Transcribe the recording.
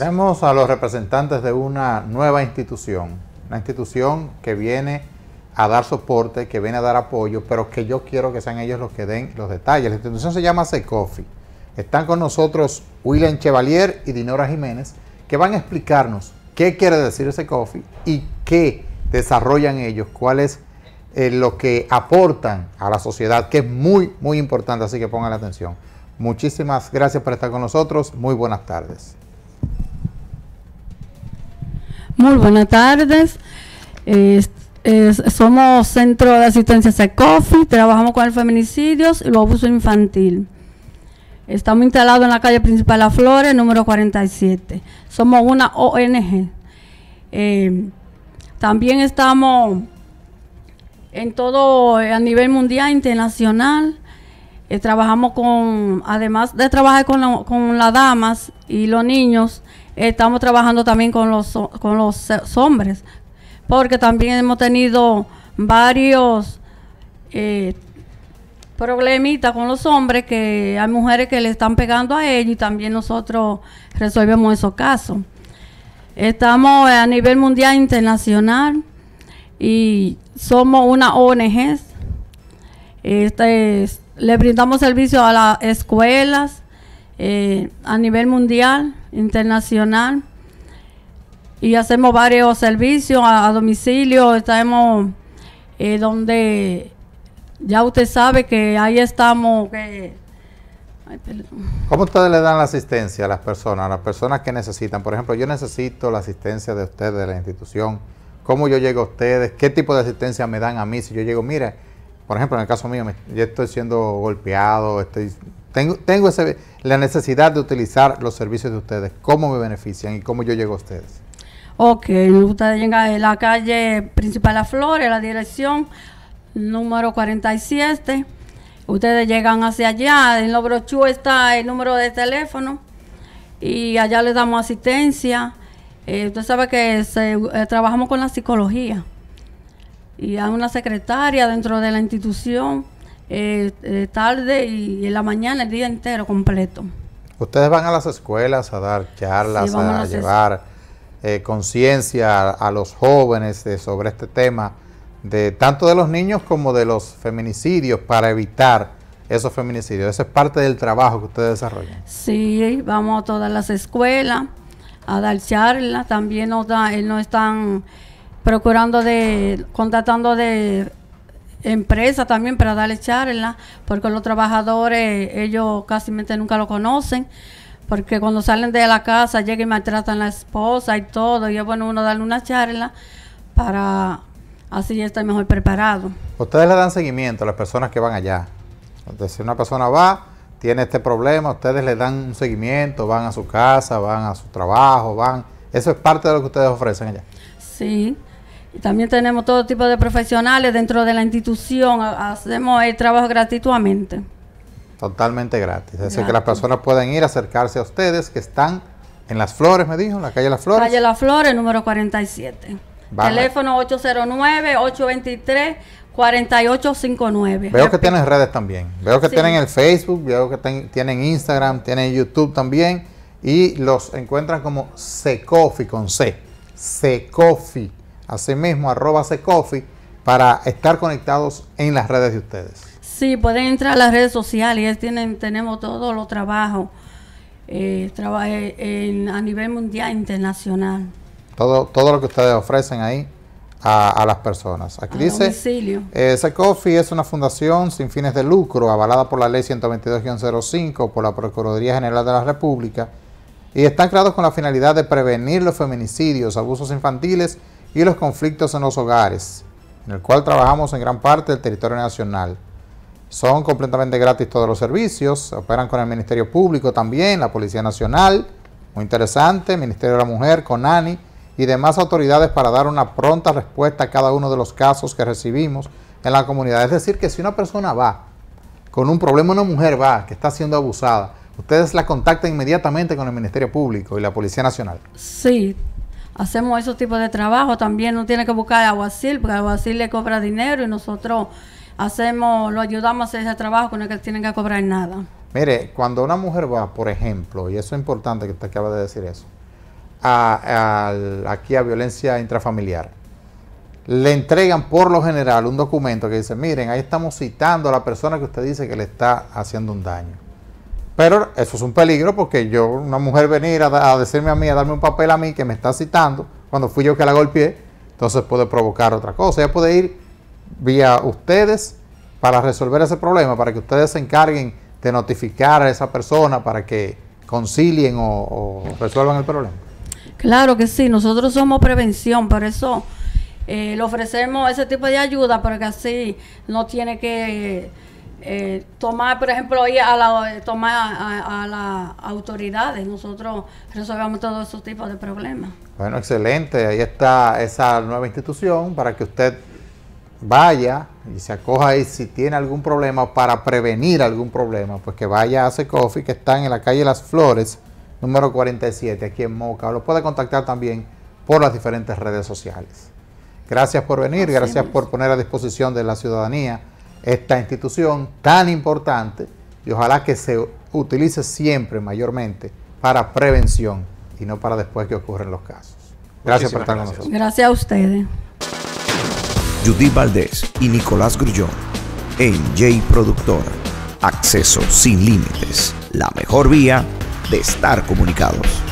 Tenemos a los representantes de una nueva institución, una institución que viene a dar soporte, que viene a dar apoyo, pero que yo quiero que sean ellos los que den los detalles. La institución se llama Secofi. Están con nosotros William Chevalier y Dinora Jiménez, que van a explicarnos qué quiere decir Secofi y qué desarrollan ellos, cuál es eh, lo que aportan a la sociedad, que es muy, muy importante, así que pongan la atención. Muchísimas gracias por estar con nosotros. Muy buenas tardes. Muy buenas tardes. somos Centro de Asistencia SECOFI, trabajamos con el feminicidios y los abusos infantil. Estamos instalados en la calle principal La Flores, número 47. Somos una ONG. Eh, también estamos en todo, a nivel mundial, internacional. Eh, trabajamos con, además de trabajar con las damas y los niños, estamos trabajando también con los, con los hombres, porque también hemos tenido varios eh, problemitas con los hombres, que hay mujeres que le están pegando a ellos y también nosotros resolvemos esos casos. Estamos a nivel mundial internacional y somos una ONG. Este, le brindamos servicio a las escuelas eh, a nivel mundial internacional y hacemos varios servicios a, domicilio. Estamos eh, donde ya usted sabe que ahí estamos. ¿Cómo ustedes le dan la asistencia a las personas, a las personas que necesitan? Por ejemplo, yo necesito la asistencia de ustedes, de la institución. ¿Cómo yo llego a ustedes? ¿Qué tipo de asistencia me dan a mí si yo llego? mira por ejemplo, en el caso mío, yo estoy siendo golpeado, estoy, tengo, tengo la necesidad de utilizar los servicios de ustedes, cómo me benefician y cómo yo llego a ustedes. Ok, ustedes llegan a la calle Principal La Flores, la dirección número 47. Ustedes llegan hacia allá, en brochures está el número de teléfono y allá les damos asistencia. Eh, usted sabe que eh, trabajamos con la psicología y a una secretaria dentro de la institución eh, eh, tarde y en la mañana el día entero completo. Ustedes van a las escuelas a dar charlas, a, llevar eh, conciencia a, los jóvenes sobre este tema, de tanto de los niños como de los feminicidios, para evitar esos feminicidios. Esa es parte del trabajo que ustedes desarrollan. Sí, vamos a todas las escuelas a dar charlas. También nos da, no están procurando de, contratando de empresa también para darle charla, porque los trabajadores, ellos casi nunca lo conocen, porque cuando salen de la casa llegan y maltratan a la esposa y todo, y es bueno uno darle una charla para así estar mejor preparado. Ustedes le dan seguimiento a las personas que van allá. Entonces, si una persona va, tiene este problema, ustedes le dan un seguimiento, van a su casa, van a su trabajo, van... Eso es parte de lo que ustedes ofrecen allá. Sí, también tenemos todo tipo de profesionales dentro de la institución, hacemos el trabajo gratuitamente. Totalmente gratis. Es decir, que las personas pueden ir a acercarse a ustedes que están en Las Flores, me dijo, en la calle Las Flores. Calle Las Flores, número 47. Teléfono 809-823-4859. Veo que tienen redes también. Veo que tienen el Facebook, veo que tienen Instagram, tienen YouTube también. Y los encuentran como Secofi con C. Secofi asimismo arroba Secofi para estar conectados en las redes de ustedes. Sí, pueden entrar a las redes sociales, tienen, tenemos todos los trabajos eh, eh, a nivel mundial, internacional. Todo, todo lo que ustedes ofrecen ahí a, las personas. Aquí dice, eh, Secofi es una fundación sin fines de lucro, avalada por la ley 122-05, por la Procuraduría General de la República, y están creados con la finalidad de prevenir los feminicidios, abusos infantiles, y los conflictos en los hogares, en el cual trabajamos en gran parte del territorio nacional. Son completamente gratis todos los servicios, operan con el Ministerio Público también, la Policía Nacional, muy interesante, Ministerio de la Mujer, CONANI y demás autoridades para dar una pronta respuesta a cada uno de los casos que recibimos en la comunidad. Es decir, que si una persona va con un problema, una mujer va que está siendo abusada, ustedes la contactan inmediatamente con el Ministerio Público y la Policía Nacional. Sí, hacemos esos tipos de trabajo. También no tiene que buscar aguacil, porque aguacil le cobra dinero y nosotros hacemos, lo ayudamos a hacer ese trabajo con el que tienen que cobrar nada. Mire, cuando una mujer va, por ejemplo, y eso es importante que usted acaba de decir eso, aquí a violencia intrafamiliar, le entregan por lo general un documento que dice, miren, ahí estamos citando a la persona que usted dice que le está haciendo un daño. Pero eso es un peligro porque yo, una mujer venir a, decirme a mí, a darme un papel a mí que me está citando, cuando fui yo que la golpeé, entonces puede provocar otra cosa. Ella puede ir vía ustedes para resolver ese problema, para que ustedes se encarguen de notificar a esa persona para que concilien o, resuelvan el problema. Claro que sí, nosotros somos prevención, por eso eh, le ofrecemos ese tipo de ayuda, que así no tiene que eh, tomar, por ejemplo, a la, tomar a, las autoridades. Nosotros resolvemos todos esos tipos de problemas. Bueno, excelente. Ahí está esa nueva institución para que usted vaya y se acoja ahí si tiene algún problema para prevenir algún problema, pues que vaya a Secofi que está en la calle Las Flores, número 47, aquí en Moca. lo puede contactar también por las diferentes redes sociales. Gracias por venir, gracias por poner a disposición de la ciudadanía esta institución tan importante y ojalá que se utilice siempre mayormente para prevención y no para después que ocurren los casos. Gracias por estar con nosotros. Gracias a ustedes. Judith Valdés y Nicolás Grullón en J Acceso sin límites, la mejor vía de estar comunicados.